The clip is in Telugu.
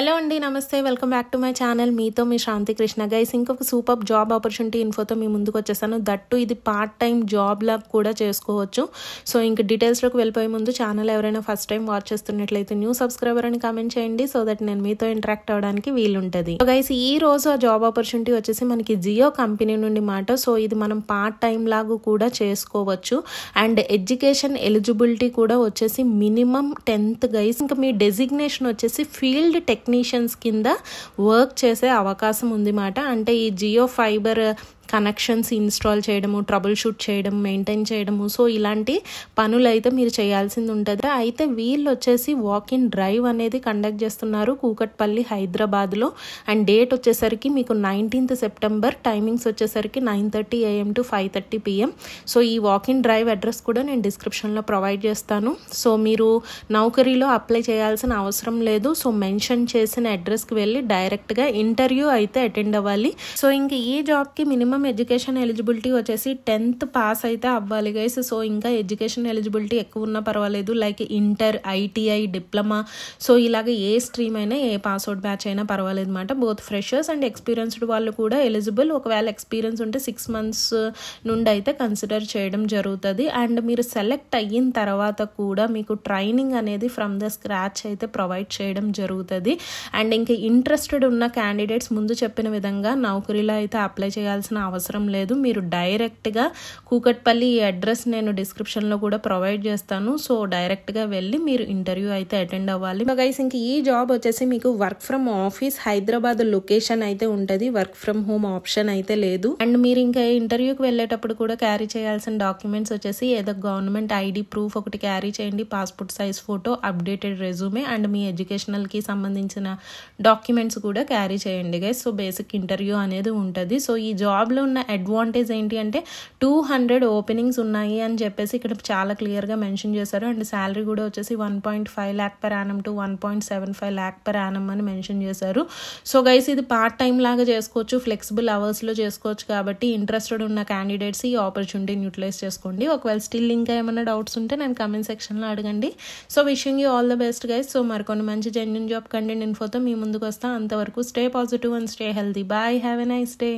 హలో అండి నమస్తే welcome back to my channel మీతో మీ శాంతి కృష్ణ గైస్ ఇంకొక సూపర్ జాబ్ ఆపర్చునిటీ ఇన్ఫోతో మీ ముందుకు వచ్చేసాను దట్టు ఇది పార్ట్ టైం జాబ్లా కూడా చేసుకోవచ్చు సో ఇంక డీటెయిల్స్లోకి వెళ్ళిపోయే ముందు ఛానల్ ఎవరైనా ఫస్ట్ టైం వాచ్ చేస్తున్నట్లయితే న్యూ సబ్స్క్రైబర్ అని కామెంట్ చేయండి సో దట్ నేను మీతో ఇంటరాక్ట్ అవ్వడానికి వీలుంటుంది సో గైస్ ఈ రోజు ఆ జాబ్ ఆపర్చునిటీ వచ్చేసి మనకి జియో కంపెనీ నుండి మాట సో ఇది మనం పార్ట్ టైం లాగా కూడా చేసుకోవచ్చు అండ్ ఎడ్యుకేషన్ ఎలిజిబిలిటీ కూడా వచ్చేసి మినిమం టెన్త్ గైస్ ఇంకా మీ డెసిగ్నేషన్ వచ్చేసి ఫీల్డ్ టెక్ టెక్నీషియన్స్ కింద వర్క్ చేసే అవకాశం ఉందిమాట అంటే ఈ జియో ఫైబర్ కనెక్షన్స్ ఇన్స్టాల్ చేయడము ట్రబుల్ షూట్ చేయడం మెయింటైన్ చేయడము సో ఇలాంటి పనులు అయితే మీరు చేయాల్సింది ఉంటుంది అయితే వీళ్ళు వచ్చేసి వాక్ ఇన్ డ్రైవ్ అనేది కండక్ట్ చేస్తున్నారు కూకట్పల్లి హైదరాబాద్లో అండ్ డేట్ వచ్చేసరికి మీకు నైన్టీన్త్ సెప్టెంబర్ టైమింగ్స్ వచ్చేసరికి nine thirty AM to five thirty PM so ఈ వాక్ ఇన్ డ్రైవ్ అడ్రస్ కూడా నేను డిస్క్రిప్షన్లో ప్రొవైడ్ చేస్తాను సో మీరు నౌకరీలో అప్లై చేయాల్సిన అవసరం లేదు సో మెన్షన్ చేసిన అడ్రస్కి వెళ్ళి డైరెక్ట్గా ఇంటర్వ్యూ అయితే అటెండ్ అవ్వాలి సో ఇంక ఈ జాబ్కి మినిమం మినిమం ఎడ్యుకేషన్ ఎలిజిబిలిటీ వచ్చేసి టెన్త్ పాస్ అయితే అవ్వాలి గైస్ సో ఇంకా ఎడ్యుకేషన్ ఎలిజిబిలిటీ ఎక్కువ ఉన్నా పర్వాలేదు like inter ITI diploma so ఇలాగ ఏ స్ట్రీమ్ అయినా ఏ పాస్అవుట్ బ్యాచ్ అయినా పర్వాలేదు అనమాట బోత్ ఫ్రెషర్స్ అండ్ ఎక్స్పీరియన్స్డ్ వాళ్ళు కూడా ఎలిజిబుల్ ఒకవేళ ఎక్స్పీరియన్స్ ఉంటే సిక్స్ మంత్స్ నుండి అయితే కన్సిడర్ చేయడం జరుగుతుంది అండ్ మీరు సెలెక్ట్ అయిన తర్వాత కూడా మీకు ట్రైనింగ్ అనేది ఫ్రమ్ ద స్క్రాచ్ అయితే ప్రొవైడ్ చేయడం జరుగుతుంది అండ్ ఇంకా ఇంట్రెస్టెడ్ ఉన్న క్యాండిడేట్స్ ముందు చెప్పిన విధంగా నౌకరీలో అయితే అప్లై చేయాల్సిన అవసరం లేదు మీరు డైరెక్ట్గా కూకట్పల్లి ఈ అడ్రస్ నేను డిస్క్రిప్షన్లో కూడా ప్రొవైడ్ చేస్తాను సో డైరెక్ట్గా వెళ్ళి మీరు ఇంటర్వ్యూ అయితే అటెండ్ అవ్వాలి గైస్ ఇంక ఈ జాబ్ వచ్చేసి మీకు work from office Hyderabad location అయితే ఉంటుంది వర్క్ ఫ్రమ్ హోమ్ ఆప్షన్ అయితే లేదు అండ్ మీరు ఇంకా ఇంటర్వ్యూకి వెళ్ళేటప్పుడు కూడా క్యారీ చేయాల్సిన డాక్యుమెంట్స్ వచ్చేసి ఏదో గవర్నమెంట్ ఐడి ప్రూఫ్ ఒకటి క్యారీ చేయండి passport size photo updated resume and మీ ఎడ్యుకేషనల్కి సంబంధించిన డాక్యుమెంట్స్ కూడా క్యారీ చేయండి గైస్ సో బేసిక్ ఇంటర్వ్యూ అనేది ఉంటుంది సో ఈ జాబ్లో దీనివల్ల ఉన్న అడ్వాంటేజ్ ఏంటి అంటే టూ హండ్రెడ్ ఓపెనింగ్స్ ఉన్నాయి అని చెప్పేసి ఇక్కడ చాలా క్లియర్గా మెన్షన్ చేశారు అండ్ శాలరీ కూడా వచ్చేసి one point five lakh per annum to one point seven five lakh per annum అని మెన్షన్ చేశారు సో గైస్ ఇది పార్ట్ టైం లాగా చేసుకోవచ్చు ఫ్లెక్సిబుల్ అవర్స్లో చేసుకోవచ్చు కాబట్టి ఇంట్రెస్టెడ్ ఉన్న క్యాండిడేట్స్ ఈ ఆపర్చునిటీని యూటిలైజ్ చేసుకోండి ఒకవేళ స్టిల్ ఇంకా ఏమైనా డౌట్స్ ఉంటే నేను కమెంట్ సెక్షన్లో అడగండి so wishing you all the best guys so మరికొన్ని మంచి జెన్యున్ జాబ్ కంటెంట్ ఇన్ఫోతో మీ ముందుకు వస్తా అంతవరకు stay positive and stay healthy bye have a nice day